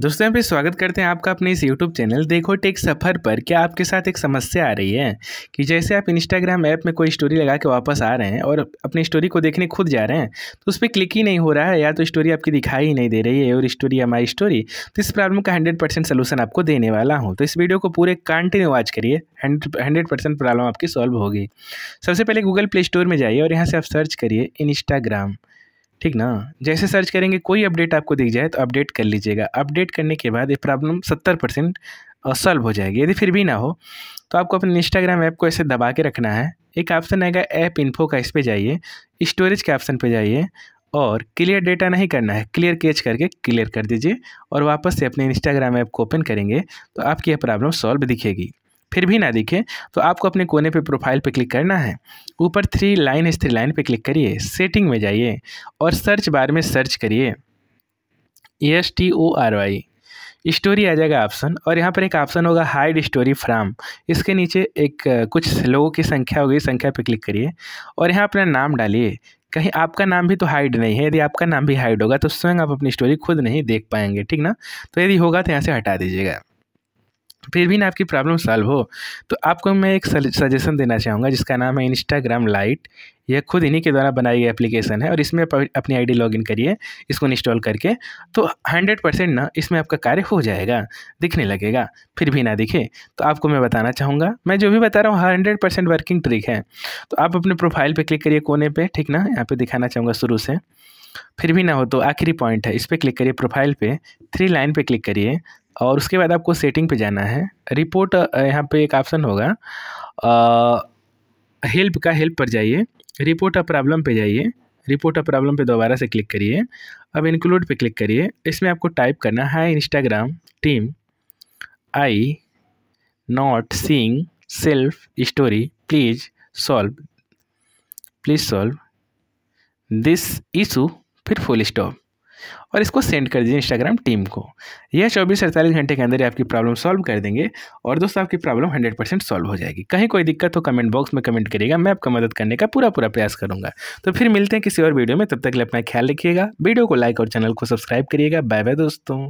दोस्तों यहाँ पे स्वागत करते हैं आपका अपने इस यूट्यूब चैनल देखो टेक सफ़र पर क्या आपके साथ एक समस्या आ रही है कि जैसे आप इंस्टाग्राम ऐप में कोई स्टोरी लगा के वापस आ रहे हैं और अपनी स्टोरी को देखने खुद जा रहे हैं तो उस पर क्लिक ही नहीं हो रहा है या तो स्टोरी आपकी दिखाई ही नहीं दे रही है और स्टोरी या माई स्टोरी तो इस प्रॉब्लम का हंड्रेड परसेंट आपको देने वाला हूँ तो इस वीडियो को पूरे कंटिन्यू वॉच करिए हंड्रेड परसेंट प्रॉब्लम आपकी सॉल्व होगी सबसे पहले गूगल प्ले स्टोर में जाइए और यहाँ से आप सर्च करिए इंस्टाग्राम ठीक ना जैसे सर्च करेंगे कोई अपडेट आपको दिख जाए तो अपडेट कर लीजिएगा अपडेट करने के बाद ये प्रॉब्लम सत्तर परसेंट सॉल्व हो जाएगी यदि फिर भी ना हो तो आपको अपने इंस्टाग्राम ऐप को ऐसे दबा के रखना है एक ऑप्शन आएगा ऐप इन्फो का इस पर जाइए स्टोरेज के ऑप्शन पर जाइए और क्लियर डेटा नहीं करना है क्लियर कैच करके क्लियर कर दीजिए और वापस से अपने इंस्टाग्राम ऐप को ओपन करेंगे तो आपकी यह प्रॉब्लम सॉल्व दिखेगी फिर भी ना दिखे तो आपको अपने कोने पे प्रोफाइल पे क्लिक करना है ऊपर थ्री लाइन इस थ्री लाइन पे क्लिक करिए सेटिंग में जाइए और सर्च बार में सर्च करिए S T O R Y story आ जाएगा ऑप्शन और यहाँ पर एक ऑप्शन होगा हाइड स्टोरी फ्राम इसके नीचे एक कुछ लोगों की संख्या होगी संख्या पर क्लिक करिए और यहाँ अपना नाम डालिए कहीं आपका नाम भी तो हाइड नहीं है यदि आपका नाम भी हाइड होगा तो स्वयं आप अपनी स्टोरी खुद नहीं देख पाएंगे ठीक ना तो यदि होगा तो यहाँ से हटा दीजिएगा फिर भी ना आपकी प्रॉब्लम सॉल्व हो तो आपको मैं एक सजेशन देना चाहूँगा जिसका नाम है इंस्टाग्राम लाइट यह खुद इन्हीं के द्वारा बनाई गई एप्लीकेशन है और इसमें आप अपनी आईडी लॉगिन करिए इसको इंस्टॉल करके तो हंड्रेड परसेंट ना इसमें आपका कार्य हो जाएगा दिखने लगेगा फिर भी ना दिखे तो आपको मैं बताना चाहूँगा मैं जो भी बता रहा हूँ हंड्रेड परसेंट वर्किंग ट्रिक है तो आप अपने प्रोफाइल पर क्लिक करिए कोने पर ठीक ना यहाँ पर दिखाना चाहूँगा शुरू से फिर भी ना हो तो आखिरी पॉइंट है इस पर क्लिक करिए प्रोफाइल पे थ्री लाइन पे क्लिक करिए और उसके बाद आपको सेटिंग पे जाना है रिपोर्ट यहाँ पे एक ऑप्शन होगा हेल्प का हेल्प पर जाइए रिपोर्ट अ प्रॉब्लम पे जाइए रिपोर्ट अ प्रॉब्लम पे दोबारा से क्लिक करिए अब इंक्लूड पे क्लिक करिए इसमें आपको टाइप करना है Instagram team I not seeing self story please solve please solve this issue फिर फुल स्टॉप और इसको सेंड कर दीजिए इंस्टाग्राम टीम को यह चौबीस अड़तालीस घंटे के अंदर ही आपकी प्रॉब्लम सॉल्व कर देंगे और दोस्तों आपकी प्रॉब्लम हंड्रेड परसेंट सॉल्व हो जाएगी कहीं कोई दिक्कत हो कमेंट बॉक्स में कमेंट करिएगा मैं आपका मदद करने का पूरा पूरा प्रयास करूँगा तो फिर मिलते हैं किसी और वीडियो में तब तक अपना ख्याल रखिएगा वीडियो को लाइक और चैनल को सब्सक्राइब करिएगा बाय बाय दोस्तों